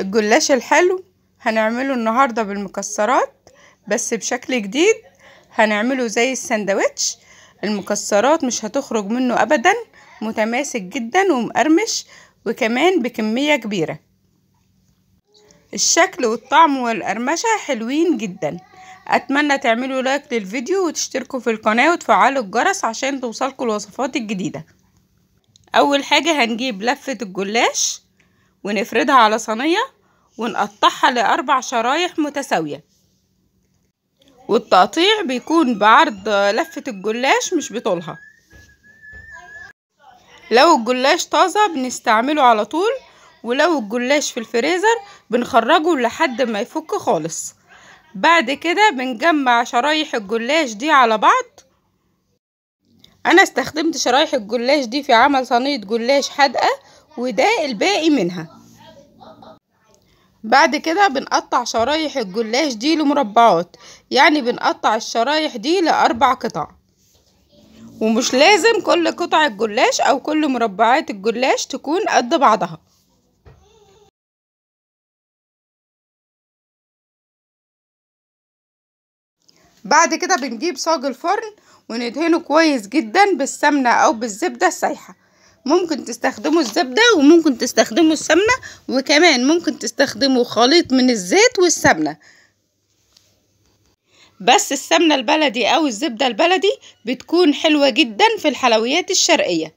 الجلاش الحلو هنعمله النهاردة بالمكسرات بس بشكل جديد هنعمله زي السندوتش المكسرات مش هتخرج منه أبدا متماسك جدا ومقرمش وكمان بكمية كبيرة الشكل والطعم والقرمشة حلوين جدا أتمنى تعملوا لايك للفيديو وتشتركوا في القناة وتفعلوا الجرس عشان توصلكوا الوصفات الجديدة أول حاجة هنجيب لفة الجلاش ونفردها على صينية ونقطعها لأربع شرايح متساوية والتقطيع بيكون بعرض لفة الجلاش مش بطولها لو الجلاش طازة بنستعمله على طول ولو الجلاش في الفريزر بنخرجه لحد ما يفك خالص بعد كده بنجمع شرايح الجلاش دي على بعض انا استخدمت شرايح الجلاش دي في عمل صينية جلاش حادقة وده الباقي منها بعد كده بنقطع شرايح الجلاش دي لمربعات يعني بنقطع الشرايح دي لأربع قطع ومش لازم كل قطع الجلاش أو كل مربعات الجلاش تكون قد بعضها بعد كده بنجيب صاج الفرن وندهنه كويس جدا بالسمنة أو بالزبدة السايحة ممكن تستخدموا الزبدة وممكن تستخدموا السمنة وكمان ممكن تستخدموا خليط من الزيت والسمنة بس السمنة البلدي أو الزبدة البلدي بتكون حلوة جدا في الحلويات الشرقية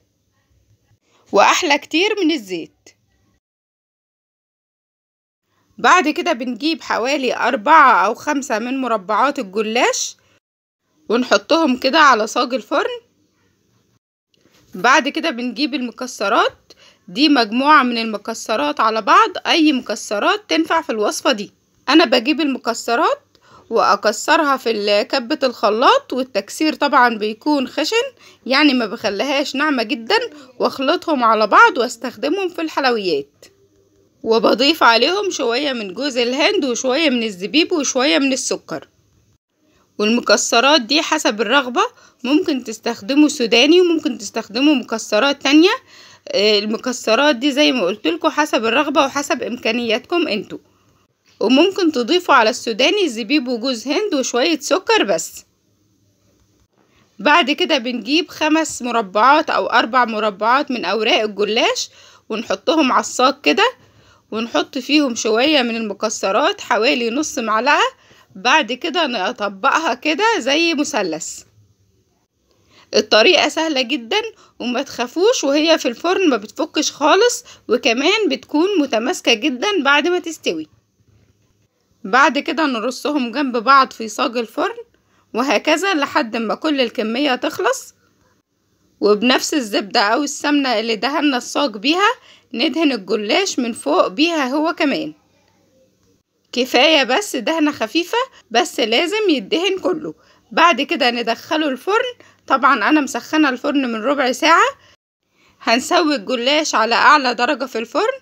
وأحلى كتير من الزيت بعد كده بنجيب حوالي أربعة أو خمسة من مربعات الجلاش ونحطهم كده على صاج الفرن بعد كده بنجيب المكسرات دي مجموعة من المكسرات على بعض اي مكسرات تنفع في الوصفة دي انا بجيب المكسرات واكسرها في كبة الخلاط والتكسير طبعا بيكون خشن يعني ما بخليهاش ناعمة جدا واخلطهم على بعض واستخدمهم في الحلويات وبضيف عليهم شوية من جوز الهند وشوية من الزبيب وشوية من السكر والمكسرات دي حسب الرغبة ممكن تستخدموا سوداني وممكن تستخدموا مكسرات تانية آه، المكسرات دي زي ما قلتلكوا حسب الرغبة وحسب امكانياتكم انتوا وممكن تضيفوا على السوداني زبيب وجوز هند وشوية سكر بس بعد كده بنجيب خمس مربعات او اربع مربعات من اوراق الجلاش ونحطهم على الصاج كده ونحط فيهم شوية من المكسرات حوالي نص معلقة بعد كده نطبقها كده زي مثلث الطريقة سهلة جدا وما تخافوش وهي في الفرن ما بتفكش خالص وكمان بتكون متماسكة جدا بعد ما تستوي بعد كده نرصهم جنب بعض في صاج الفرن وهكذا لحد ما كل الكمية تخلص وبنفس الزبدة أو السمنة اللي دهنا الصاج بيها ندهن الجلاش من فوق بيها هو كمان كفاية بس دهنة خفيفة بس لازم يدهن كله بعد كده ندخله الفرن طبعا انا مسخنة الفرن من ربع ساعة هنسوي الجلاش على اعلى درجة في الفرن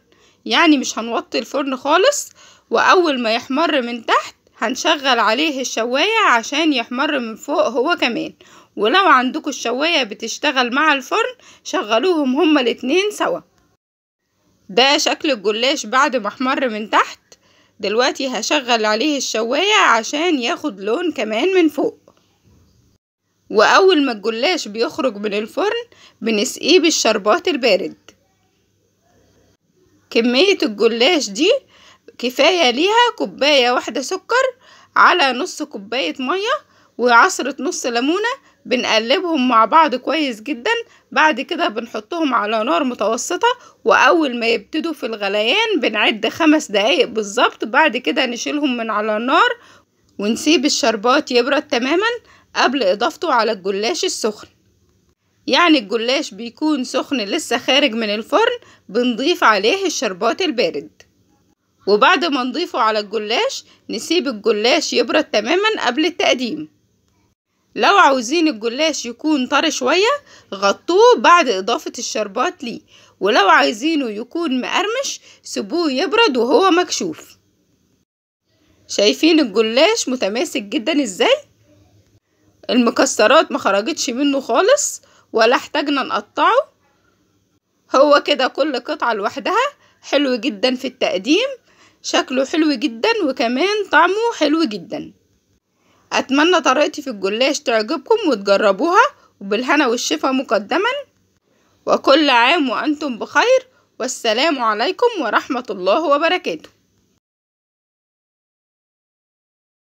يعني مش هنوطي الفرن خالص واول ما يحمر من تحت هنشغل عليه الشواية عشان يحمر من فوق هو كمان ولو عندكم الشواية بتشتغل مع الفرن شغلوهم هما الاتنين سوا ده شكل الجلاش بعد ما احمر من تحت دلوقتي هشغل عليه الشواية عشان ياخد لون كمان من فوق وأول ما الجلاش بيخرج من الفرن بنسقيه بالشربات البارد كمية الجلاش دي كفاية ليها كوباية واحدة سكر على نص كوباية مية وعصرة نص ليمونة بنقلبهم مع بعض كويس جدا بعد كده بنحطهم على نار متوسطة وأول ما يبتدوا في الغليان بنعد خمس دقايق بالظبط بعد كده نشيلهم من على النار ونسيب الشربات يبرد تماما قبل إضافته على الجلاش السخن يعني الجلاش بيكون سخن لسه خارج من الفرن بنضيف عليه الشربات البارد وبعد ما نضيفه على الجلاش نسيب الجلاش يبرد تماما قبل التقديم لو عاوزين الجلاش يكون طري شوية غطوه بعد اضافة الشربات ليه ولو عايزينه يكون مقرمش سيبوه يبرد وهو مكشوف شايفين الجلاش متماسك جدا ازاي المكسرات ما خرجتش منه خالص ولا احتاجنا نقطعه هو كده كل قطعة لوحدها حلو جدا في التقديم شكله حلو جدا وكمان طعمه حلو جدا اتمنى طريقتي في الجلاش تعجبكم وتجربوها وبالهنا والشفا مقدما وكل عام وانتم بخير والسلام عليكم ورحمه الله وبركاته